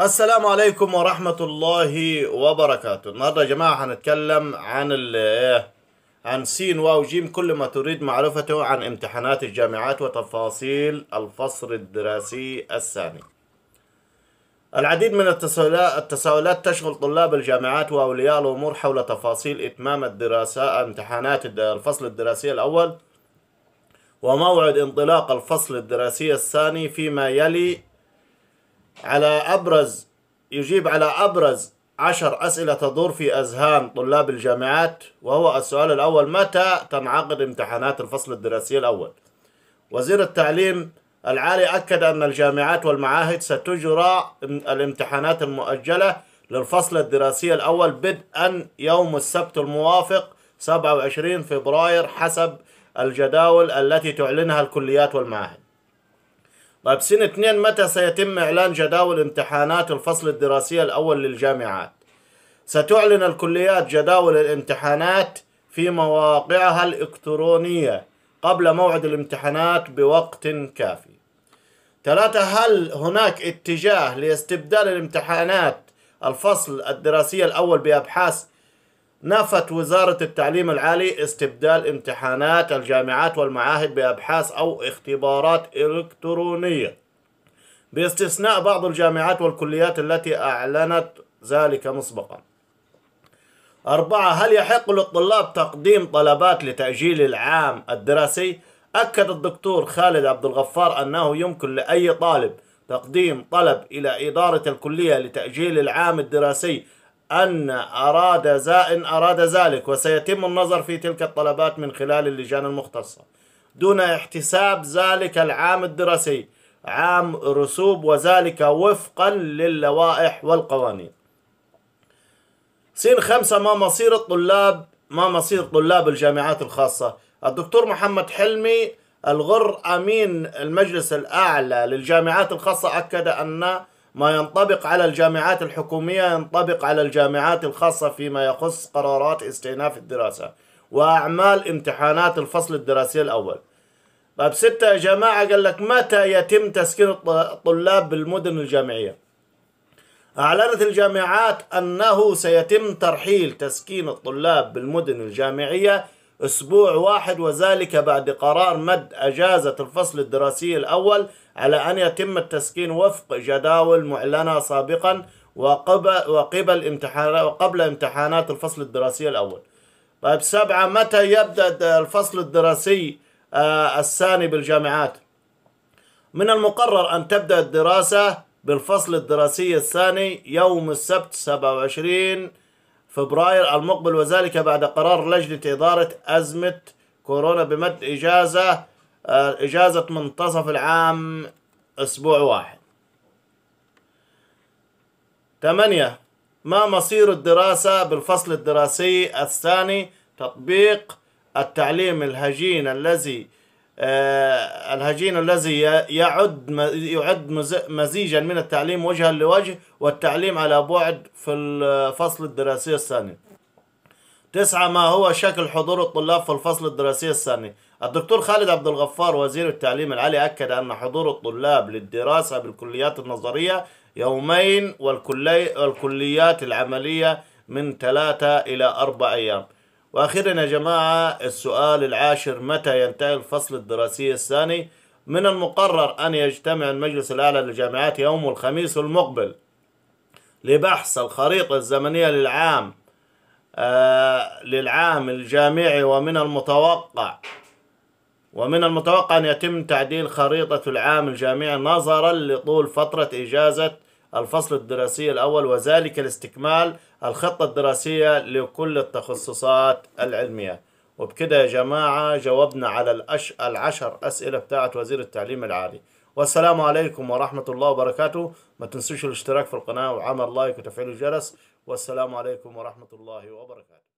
السلام عليكم ورحمة الله وبركاته النهاردة يا جماعة هنتكلم عن ال عن سين واو جيم كل ما تريد معرفته عن امتحانات الجامعات وتفاصيل الفصل الدراسي الثاني العديد من التساؤلات تشغل طلاب الجامعات وأولياء الأمور حول تفاصيل إتمام الدراسة امتحانات الفصل الدراسي الأول وموعد انطلاق الفصل الدراسي الثاني فيما يلي على أبرز يجيب على أبرز عشر أسئلة تدور في أذهان طلاب الجامعات وهو السؤال الأول متى تنعقد امتحانات الفصل الدراسي الأول؟ وزير التعليم العالي أكد أن الجامعات والمعاهد ستجرى الامتحانات المؤجلة للفصل الدراسي الأول بدءا يوم السبت الموافق 27 فبراير حسب الجداول التي تعلنها الكليات والمعاهد طيب سنة 2 متى سيتم إعلان جداول امتحانات الفصل الدراسي الأول للجامعات؟ ستعلن الكليات جداول الامتحانات في مواقعها الإلكترونية قبل موعد الامتحانات بوقت كافي. ثلاثة هل هناك اتجاه لاستبدال الامتحانات الفصل الدراسي الأول بأبحاث نفت وزارة التعليم العالي استبدال امتحانات الجامعات والمعاهد بأبحاث أو اختبارات إلكترونية باستثناء بعض الجامعات والكليات التي أعلنت ذلك مسبقا أربعة هل يحق للطلاب تقديم طلبات لتأجيل العام الدراسي؟ أكد الدكتور خالد عبد الغفار أنه يمكن لأي طالب تقديم طلب إلى إدارة الكلية لتأجيل العام الدراسي أن أراد زائن أراد ذلك وسيتم النظر في تلك الطلبات من خلال اللجان المختصة دون احتساب ذلك العام الدراسي عام رسوب وذلك وفقا للوائح والقوانين سين خمسة ما مصير الطلاب ما مصير طلاب الجامعات الخاصة الدكتور محمد حلمي الغر أمين المجلس الأعلى للجامعات الخاصة أكد أن ما ينطبق على الجامعات الحكومية ينطبق على الجامعات الخاصة فيما يخص قرارات استئناف الدراسة وأعمال امتحانات الفصل الدراسي الأول طيب ستة يا جماعة قال لك متى يتم تسكين الطلاب بالمدن الجامعية أعلنت الجامعات أنه سيتم ترحيل تسكين الطلاب بالمدن الجامعية أسبوع واحد وذلك بعد قرار مد أجازة الفصل الدراسي الأول على أن يتم التسكين وفق جداول معلنة سابقا وقبل, وقبل وقبل امتحانات الفصل الدراسي الأول طيب سبعة متى يبدأ الفصل الدراسي آه، الثاني بالجامعات من المقرر أن تبدأ الدراسة بالفصل الدراسي الثاني يوم السبت 27 فبراير المقبل وذلك بعد قرار لجنة إدارة أزمة كورونا بمد إجازة آه، إجازة منتصف العام أسبوع واحد ثمانية ما مصير الدراسة بالفصل الدراسي الثاني تطبيق التعليم الهجين الذي آه، الهجين الذي يعد يعد مزيجا من التعليم وجها لوجه والتعليم على بعد في الفصل الدراسي الثاني تسعة ما هو شكل حضور الطلاب في الفصل الدراسي الثاني الدكتور خالد عبد الغفار وزير التعليم العالي أكد أن حضور الطلاب للدراسة بالكليات النظرية يومين والكليات العملية من ثلاثة إلى أربع أيام واخيرا يا جماعه السؤال العاشر متى ينتهي الفصل الدراسي الثاني من المقرر ان يجتمع المجلس الاعلى للجامعات يوم الخميس المقبل لبحث الخريطه الزمنيه للعام آه للعام الجامعي ومن المتوقع ومن المتوقع أن يتم تعديل خريطة العام الجامعي نظرا لطول فترة إجازة الفصل الدراسي الأول وذلك لاستكمال الخطة الدراسية لكل التخصصات العلمية وبكده يا جماعة جاوبنا على الأش... العشر أسئلة بتاعة وزير التعليم العالي والسلام عليكم ورحمة الله وبركاته ما تنسوش الاشتراك في القناة وعمل لايك وتفعيل الجرس والسلام عليكم ورحمة الله وبركاته